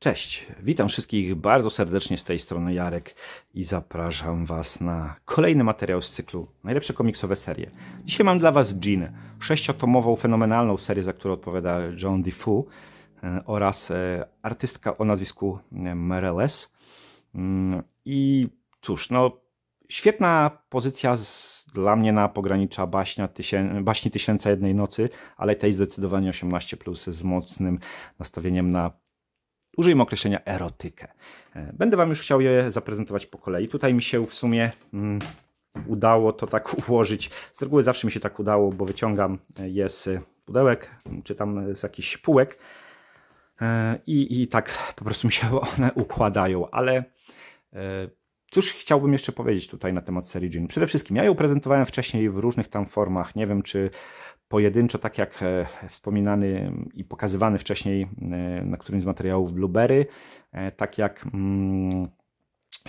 Cześć, witam wszystkich bardzo serdecznie z tej strony Jarek i zapraszam Was na kolejny materiał z cyklu Najlepsze komiksowe serie. Dzisiaj mam dla Was Jean, sześciotomową, fenomenalną serię, za którą odpowiada John DeFoe e, oraz e, artystka o nazwisku e, Mereles. Mm, I cóż, no świetna pozycja z, dla mnie na pogranicza baśnia tysię, baśni Tysięca Jednej Nocy, ale tej zdecydowanie 18+, plus z mocnym nastawieniem na użyjmy określenia erotykę. E, będę Wam już chciał je zaprezentować po kolei. Tutaj mi się w sumie mm, udało to tak ułożyć. Z reguły zawsze mi się tak udało, bo wyciągam e, je z pudełek, czy tam z jakichś półek e, i, i tak po prostu mi się one układają, ale Cóż chciałbym jeszcze powiedzieć tutaj na temat serii June? Przede wszystkim ja ją prezentowałem wcześniej w różnych tam formach. Nie wiem, czy pojedynczo, tak jak e, wspominany i pokazywany wcześniej e, na którymś z materiałów Blueberry, e, tak jak hmm,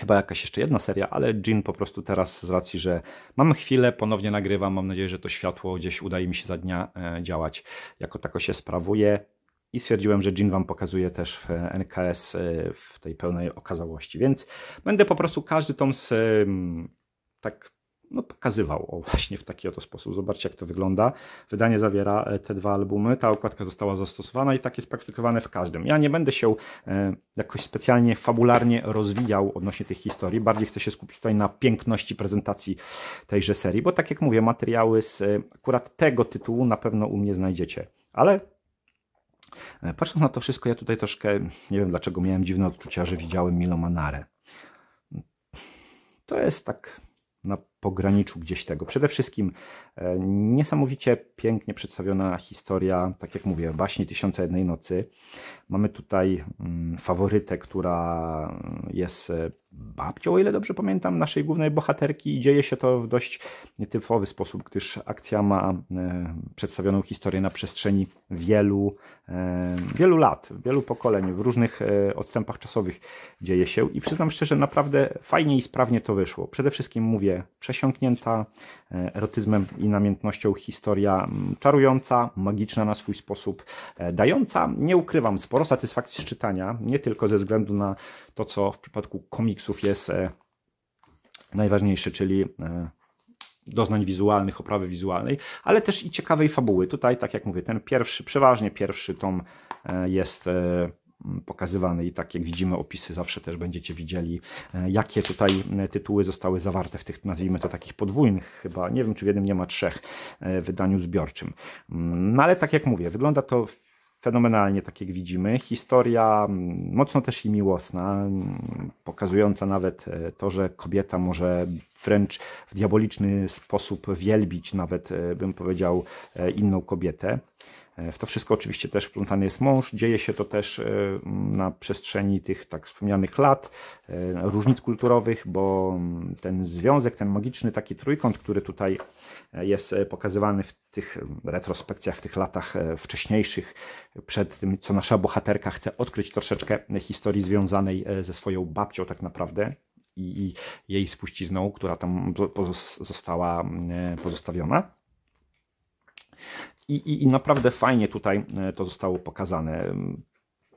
chyba jakaś jeszcze jedna seria, ale Jin po prostu teraz z racji, że mam chwilę, ponownie nagrywam, mam nadzieję, że to światło gdzieś udaje mi się za dnia działać, jako tako się sprawuje i stwierdziłem, że Jin Wam pokazuje też w e, NKS e, w tej pełnej okazałości, więc będę po prostu każdy tom z, tak no, pokazywał o, właśnie w taki oto sposób. Zobaczcie, jak to wygląda. Wydanie zawiera e, te dwa albumy. Ta okładka została zastosowana i tak jest praktykowane w każdym. Ja nie będę się e, jakoś specjalnie fabularnie rozwijał odnośnie tych historii. Bardziej chcę się skupić tutaj na piękności prezentacji tejże serii, bo tak jak mówię, materiały z akurat tego tytułu na pewno u mnie znajdziecie. Ale E, patrząc na to wszystko, ja tutaj troszkę, nie wiem dlaczego, miałem dziwne odczucia, że widziałem Manare. To jest tak na pograniczu gdzieś tego. Przede wszystkim e, niesamowicie pięknie przedstawiona historia, tak jak mówię, baśnie Tysiąca Jednej Nocy. Mamy tutaj mm, faworytę, która mm, jest e, babcią, o ile dobrze pamiętam, naszej głównej bohaterki i dzieje się to w dość nietypowy sposób, gdyż akcja ma e, przedstawioną historię na przestrzeni wielu, wielu lat, wielu pokoleń, w różnych odstępach czasowych dzieje się i przyznam szczerze, naprawdę fajnie i sprawnie to wyszło. Przede wszystkim mówię, przesiąknięta e, erotyzmem i namiętnością historia czarująca, magiczna na swój sposób, e, dająca, nie ukrywam, sporo satysfakcji z czytania, nie tylko ze względu na to, co w przypadku komiksów jest e, najważniejsze, czyli doznań wizualnych, oprawy wizualnej, ale też i ciekawej fabuły. Tutaj, tak jak mówię, ten pierwszy, przeważnie pierwszy tom jest pokazywane i tak jak widzimy opisy zawsze też będziecie widzieli, e, jakie tutaj e, tytuły zostały zawarte w tych, nazwijmy to takich podwójnych chyba, nie wiem czy w jednym nie ma trzech e, wydaniu zbiorczym. Mm, no ale tak jak mówię, wygląda to fenomenalnie, tak jak widzimy. Historia mm, mocno też i miłosna, mm, pokazująca nawet to, że kobieta może wręcz w diaboliczny sposób wielbić, nawet bym powiedział, inną kobietę. W to wszystko oczywiście też wplątany jest mąż. Dzieje się to też e, na przestrzeni tych tak wspomnianych lat, e, różnic kulturowych, bo mm, ten związek, ten magiczny taki trójkąt, który tutaj e, jest pokazywany w tych retrospekcjach, w tych latach wcześniejszych, przed tym, co nasza bohaterka chce odkryć troszeczkę historii związanej ze swoją babcią tak naprawdę, i, i jej spuścizną, która tam została pozostawiona. I, i, I naprawdę fajnie tutaj e, to zostało pokazane.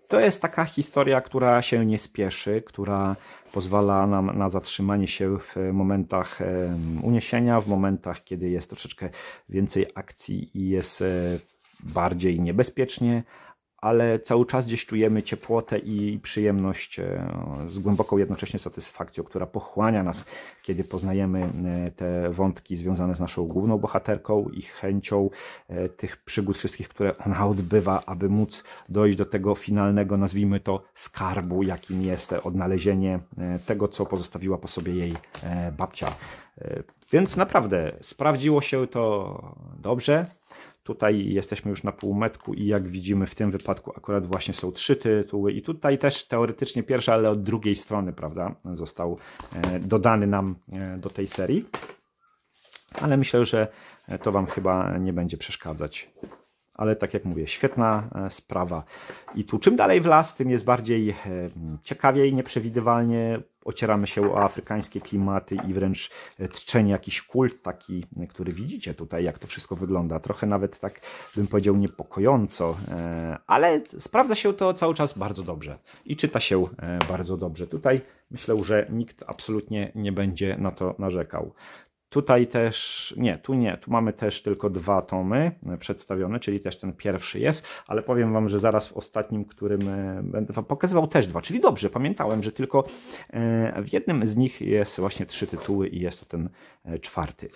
To jest taka historia, która się nie spieszy, która pozwala nam na zatrzymanie się w momentach e, uniesienia, w momentach, kiedy jest troszeczkę więcej akcji i jest e, bardziej niebezpiecznie, ale cały czas gdzieś czujemy ciepłotę i przyjemność e, z głęboką jednocześnie satysfakcją, która pochłania nas, kiedy poznajemy e, te wątki związane z naszą główną bohaterką i chęcią e, tych przygód wszystkich, które ona odbywa, aby móc dojść do tego finalnego, nazwijmy to, skarbu, jakim jest odnalezienie tego, co pozostawiła po sobie jej babcia. Więc naprawdę sprawdziło się to dobrze. Tutaj jesteśmy już na półmetku i jak widzimy w tym wypadku akurat właśnie są trzy tytuły i tutaj też teoretycznie pierwszy, ale od drugiej strony, prawda, został e, dodany nam e, do tej serii. Ale myślę, że to Wam chyba nie będzie przeszkadzać ale tak jak mówię, świetna e, sprawa. I tu czym dalej w las, tym jest bardziej e, ciekawiej, nieprzewidywalnie. Ocieramy się o afrykańskie klimaty i wręcz e, trzczenie jakiś kult taki, który widzicie tutaj, jak to wszystko wygląda. Trochę nawet tak bym powiedział niepokojąco, ale sprawdza się to cały czas bardzo dobrze i czyta się bardzo dobrze. Tutaj myślę, że nikt absolutnie nie będzie na to narzekał. Tutaj też, nie, tu nie, tu mamy też tylko dwa tomy e, przedstawione, czyli też ten pierwszy jest, ale powiem Wam, że zaraz w ostatnim, którym e, będę Wam pokazywał też dwa, czyli dobrze, pamiętałem, że tylko e, w jednym z nich jest właśnie trzy tytuły i jest to ten czwarty.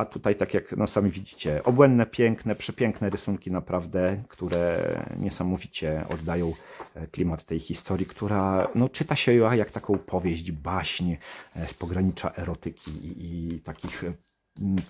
A tutaj, tak jak no, sami widzicie, obłędne, piękne, przepiękne rysunki naprawdę, które niesamowicie oddają e, klimat tej historii, która no, czyta się jak taką powieść, baśń e, z pogranicza erotyki i, i takich e,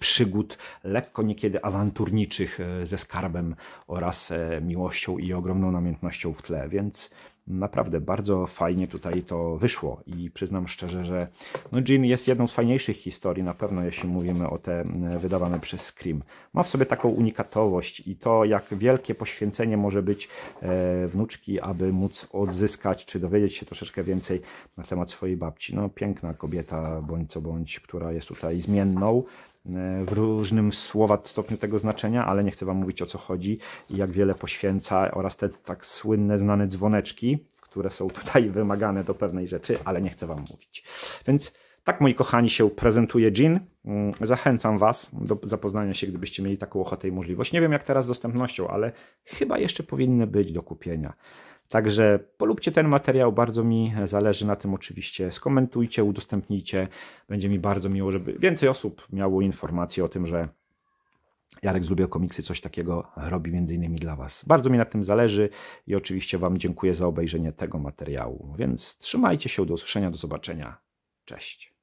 przygód lekko niekiedy awanturniczych ze skarbem oraz miłością i ogromną namiętnością w tle, więc naprawdę bardzo fajnie tutaj to wyszło i przyznam szczerze, że no Jean jest jedną z fajniejszych historii na pewno, jeśli mówimy o te e, wydawane przez Scream. Ma w sobie taką unikatowość i to, jak wielkie poświęcenie może być e, wnuczki, aby móc odzyskać czy dowiedzieć się troszeczkę więcej na temat swojej babci. No piękna kobieta, bądź co bądź, która jest tutaj zmienną, E, w różnym słowa stopniu tego znaczenia, ale nie chcę Wam mówić o co chodzi i jak wiele poświęca oraz te tak słynne, znane dzwoneczki, które są tutaj wymagane do pewnej rzeczy, ale nie chcę Wam mówić. Więc tak, moi kochani, się prezentuje Jean. Mm, zachęcam Was do zapoznania się, gdybyście mieli taką ochotę i możliwość. Nie wiem, jak teraz z dostępnością, ale chyba jeszcze powinny być do kupienia. Także polubcie ten materiał, bardzo mi zależy na tym oczywiście. Skomentujcie, udostępnijcie. Będzie mi bardzo miło, żeby więcej osób miało informację o tym, że Jarek z Lubię Komiksy coś takiego robi między innymi dla Was. Bardzo mi na tym zależy i oczywiście Wam dziękuję za obejrzenie tego materiału. Więc trzymajcie się, do usłyszenia, do zobaczenia. Cześć.